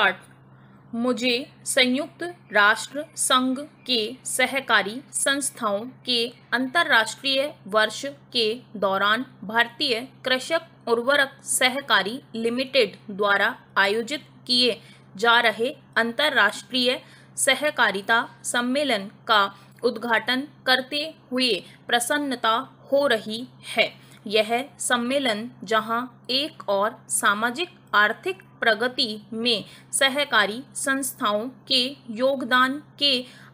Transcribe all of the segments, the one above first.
start मुझे संयुक्त राष्ट्र संघ के सहकारी संस्थाओं के अंतर्राष्ट्रीय वर्ष के दौरान भारतीय कृषक उर्वरक सहकारी लिमिटेड द्वारा आयोजित किए जा रहे अंतर्राष्ट्रीय सहकारिता सम्मेलन का उद्घाटन करते हुए प्रसन्नता हो रही है यह सम्मेलन जहां एक और सामाजिक आर्थिक प्रगति में सहकारी संस्थाओं के योगदान के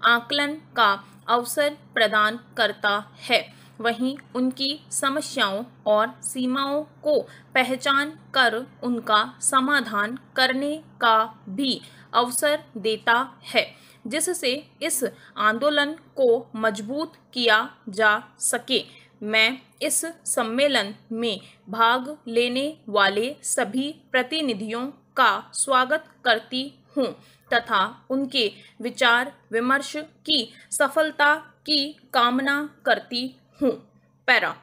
आकलन का अवसर प्रदान करता है वहीं उनकी समस्याओं और सीमाओं को पहचान कर उनका समाधान करने का भी अवसर देता है जिससे इस आंदोलन को मजबूत किया जा सके मैं इस सम्मेलन में भाग लेने वाले सभी प्रतिनिधियों का स्वागत करती हूँ तथा उनके विचार विमर्श की सफलता की कामना करती हूँ पैरा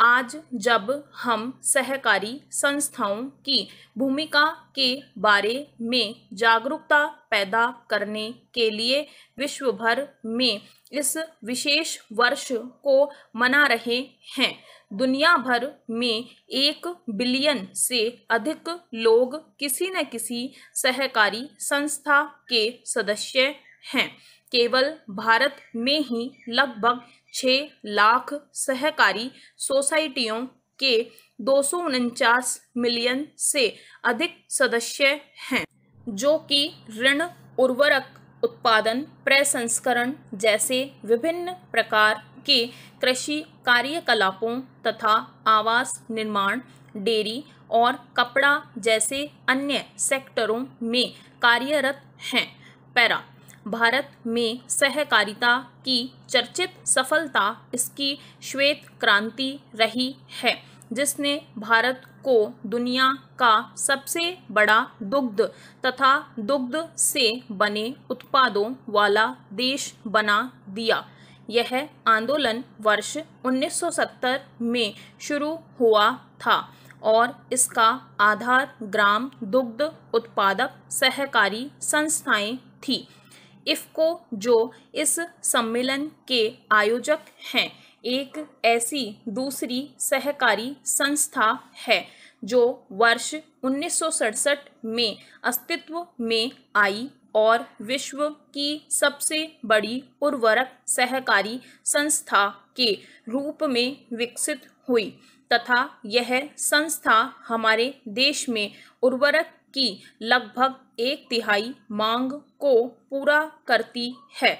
आज जब हम सहकारी संस्थाओं की भूमिका के बारे में जागरूकता पैदा करने के लिए विश्व भर में इस विशेष वर्ष को मना रहे हैं दुनिया भर में एक बिलियन से अधिक लोग किसी न किसी सहकारी संस्था के सदस्य हैं केवल भारत में ही लगभग छः लाख सहकारी सोसाइटियों के दो मिलियन से अधिक सदस्य हैं जो कि ऋण उर्वरक उत्पादन प्रसंस्करण जैसे विभिन्न प्रकार के कृषि कार्यकलापों तथा आवास निर्माण डेयरी और कपड़ा जैसे अन्य सेक्टरों में कार्यरत हैं पैरा भारत में सहकारिता की चर्चित सफलता इसकी श्वेत क्रांति रही है जिसने भारत को दुनिया का सबसे बड़ा दुग्ध तथा दुग्ध से बने उत्पादों वाला देश बना दिया यह आंदोलन वर्ष 1970 में शुरू हुआ था और इसका आधार ग्राम दुग्ध उत्पादक सहकारी संस्थाएं थी इफ़को जो इस सम्मेलन के आयोजक हैं एक ऐसी दूसरी सहकारी संस्था है जो वर्ष उन्नीस में अस्तित्व में आई और विश्व की सबसे बड़ी उर्वरक सहकारी संस्था के रूप में विकसित हुई तथा यह संस्था हमारे देश में उर्वरक कि लगभग एक तिहाई मांग को पूरा करती है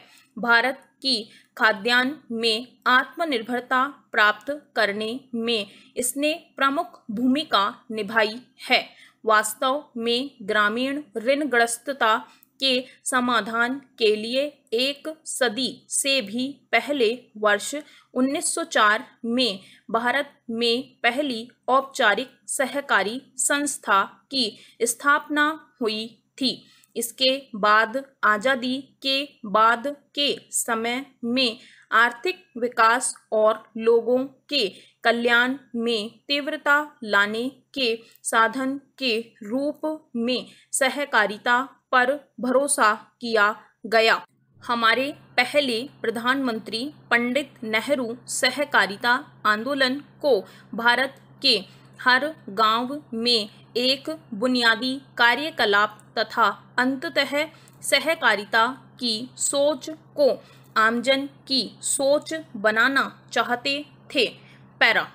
भारत की खाद्यान्न में आत्मनिर्भरता प्राप्त करने में इसने प्रमुख भूमिका निभाई है वास्तव में ग्रामीण ऋणग्रस्तता के समाधान के लिए एक सदी से भी पहले वर्ष 1904 में भारत में पहली औपचारिक सहकारी संस्था की स्थापना हुई थी इसके बाद आज़ादी के बाद के समय में आर्थिक विकास और लोगों के कल्याण में तीव्रता लाने के साधन के रूप में सहकारिता पर भरोसा किया गया हमारे पहले प्रधानमंत्री पंडित नेहरू सहकारिता आंदोलन को भारत के हर गांव में एक बुनियादी कार्यकलाप तथा अंततः सहकारिता की सोच को आमजन की सोच बनाना चाहते थे पैरा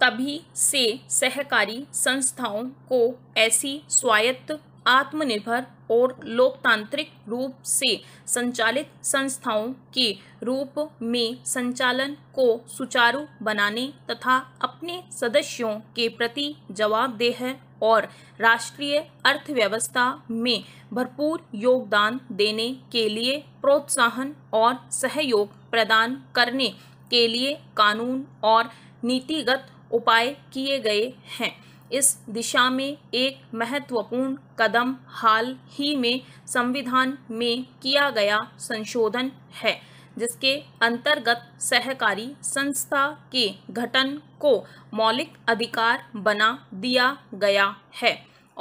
तभी से सहकारी संस्थाओं को ऐसी स्वायत्त आत्मनिर्भर और लोकतांत्रिक रूप से संचालित संस्थाओं के रूप में संचालन को सुचारू बनाने तथा अपने सदस्यों के प्रति जवाबदेह और राष्ट्रीय अर्थव्यवस्था में भरपूर योगदान देने के लिए प्रोत्साहन और सहयोग प्रदान करने के लिए कानून और नीतिगत उपाय किए गए हैं इस दिशा में एक महत्वपूर्ण कदम हाल ही में संविधान में किया गया संशोधन है जिसके अंतर्गत सहकारी संस्था के गठन को मौलिक अधिकार बना दिया गया है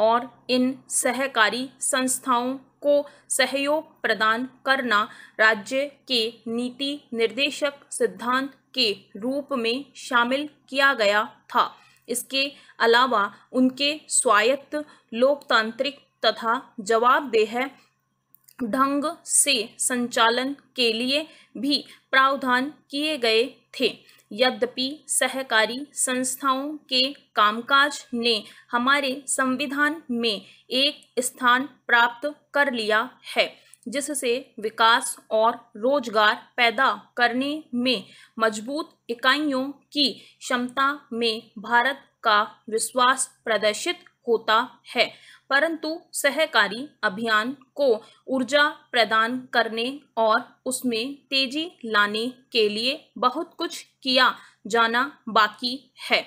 और इन सहकारी संस्थाओं को सहयोग प्रदान करना राज्य के नीति निर्देशक सिद्धांत के रूप में शामिल किया गया था इसके अलावा उनके स्वायत्त लोकतांत्रिक तथा जवाबदेह ढंग से संचालन के लिए भी प्रावधान किए गए थे यद्यपि सहकारी संस्थाओं के कामकाज ने हमारे संविधान में एक स्थान प्राप्त कर लिया है जिससे विकास और रोजगार पैदा करने में मजबूत इकाइयों की क्षमता में भारत का विश्वास प्रदर्शित होता है परंतु सहकारी अभियान को ऊर्जा प्रदान करने और उसमें तेजी लाने के लिए बहुत कुछ किया जाना बाकी है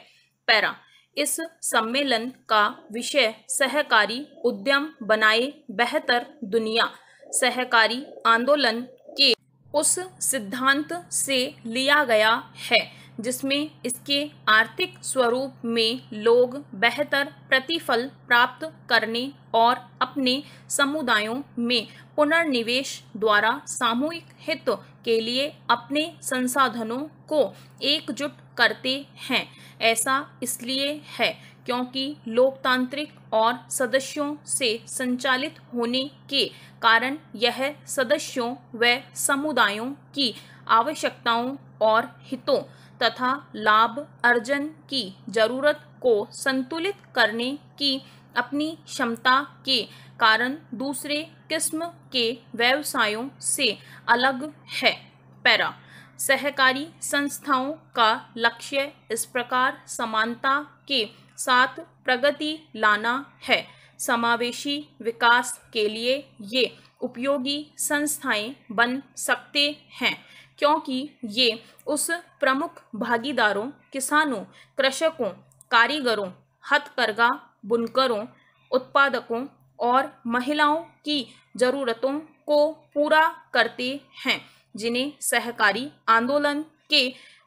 पैरा इस सम्मेलन का विषय सहकारी उद्यम बनाए बेहतर दुनिया सहकारी आंदोलन के उस सिद्धांत से लिया गया है जिसमें इसके आर्थिक स्वरूप में लोग बेहतर प्रतिफल प्राप्त करने और अपने समुदायों में पुनर्निवेश द्वारा सामूहिक हित के लिए अपने संसाधनों को एकजुट करते हैं ऐसा इसलिए है क्योंकि लोकतांत्रिक और सदस्यों से संचालित होने के कारण यह सदस्यों व समुदायों की आवश्यकताओं और हितों तथा लाभ अर्जन की जरूरत को संतुलित करने की अपनी क्षमता के कारण दूसरे किस्म के व्यवसायों से अलग है पैरा सहकारी संस्थाओं का लक्ष्य इस प्रकार समानता के साथ प्रगति लाना है समावेशी विकास के लिए ये उपयोगी संस्थाएं बन सकते हैं क्योंकि ये उस प्रमुख भागीदारों किसानों कृषकों कारीगरों हथकरघा बुनकरों उत्पादकों और महिलाओं की ज़रूरतों को पूरा करते हैं जिन्हें सहकारी आंदोलन के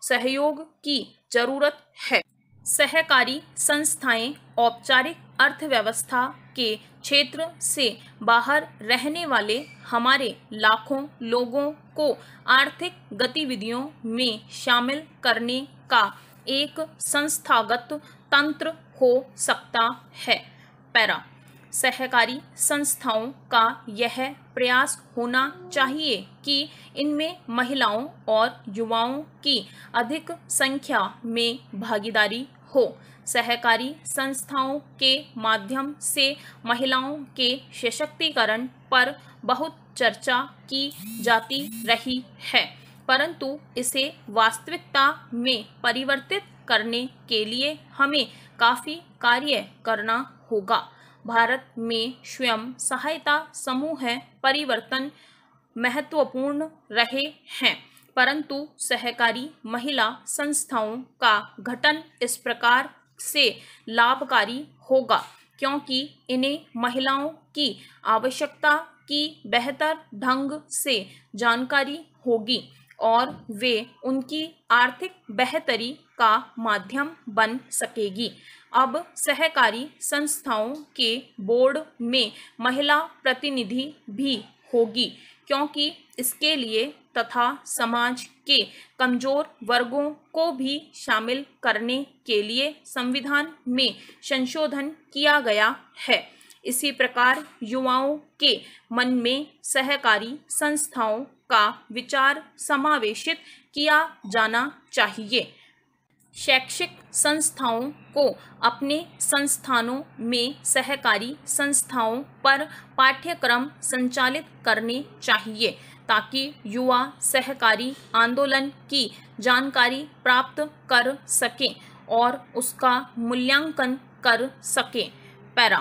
सहयोग की जरूरत है सहकारी संस्थाएं औपचारिक अर्थव्यवस्था के क्षेत्र से बाहर रहने वाले हमारे लाखों लोगों को आर्थिक गतिविधियों में शामिल करने का एक संस्थागत तंत्र हो सकता है पैरा सहकारी संस्थाओं का यह प्रयास होना चाहिए कि इनमें महिलाओं और युवाओं की अधिक संख्या में भागीदारी हो सहकारी संस्थाओं के माध्यम से महिलाओं के सशक्तिकरण पर बहुत चर्चा की जाती रही है परंतु इसे वास्तविकता में परिवर्तित करने के लिए हमें काफ़ी कार्य करना होगा भारत में स्वयं सहायता समूह परिवर्तन महत्वपूर्ण रहे हैं परंतु सहकारी महिला संस्थाओं का गठन इस प्रकार से लाभकारी होगा क्योंकि इन्हें महिलाओं की आवश्यकता की बेहतर ढंग से जानकारी होगी और वे उनकी आर्थिक बेहतरी का माध्यम बन सकेगी अब सहकारी संस्थाओं के बोर्ड में महिला प्रतिनिधि भी होगी क्योंकि इसके लिए तथा समाज के कमजोर वर्गों को भी शामिल करने के लिए संविधान में संशोधन किया गया है इसी प्रकार युवाओं के मन में सहकारी संस्थाओं का विचार समावेशित किया जाना चाहिए शैक्षिक संस्थाओं को अपने संस्थानों में सहकारी संस्थाओं पर पाठ्यक्रम संचालित करने चाहिए ताकि युवा सहकारी आंदोलन की जानकारी प्राप्त कर सकें और उसका मूल्यांकन कर सकें पैरा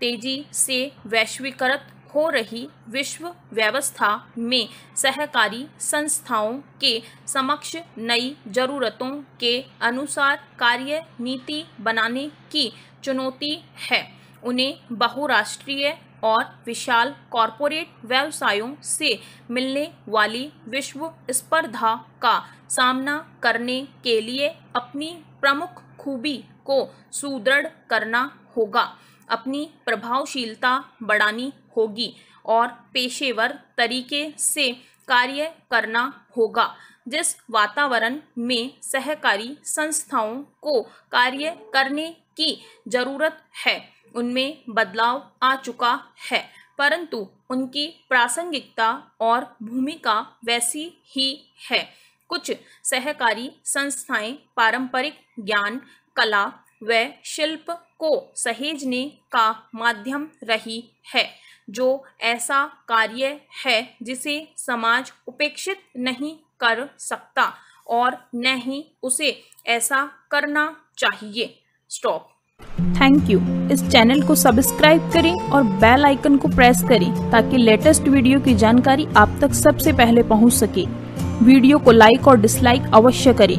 तेजी से वैश्वीकृत हो रही विश्व व्यवस्था में सहकारी संस्थाओं के समक्ष नई जरूरतों के अनुसार कार्य नीति बनाने की चुनौती है उन्हें बहुराष्ट्रीय और विशाल कॉरपोरेट व्यवसायों से मिलने वाली विश्व स्पर्धा का सामना करने के लिए अपनी प्रमुख खूबी को सुदृढ़ करना होगा अपनी प्रभावशीलता बढ़ानी होगी और पेशेवर तरीके से कार्य करना होगा जिस वातावरण में सहकारी संस्थाओं को कार्य करने की जरूरत है उनमें बदलाव आ चुका है परंतु उनकी प्रासंगिकता और भूमिका वैसी ही है कुछ सहकारी संस्थाएं पारंपरिक ज्ञान कला व शिल्प को सहेजने का माध्यम रही है जो ऐसा कार्य है जिसे समाज उपेक्षित नहीं कर सकता और न ही उसे ऐसा करना चाहिए स्टॉप थैंक यू इस चैनल को सब्सक्राइब करें और बेल आइकन को प्रेस करें ताकि लेटेस्ट वीडियो की जानकारी आप तक सबसे पहले पहुंच सके वीडियो को लाइक और डिसलाइक अवश्य करें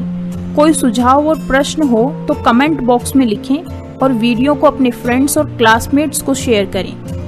कोई सुझाव और प्रश्न हो तो कमेंट बॉक्स में लिखें और वीडियो को अपने फ्रेंड्स और क्लासमेट्स को शेयर करें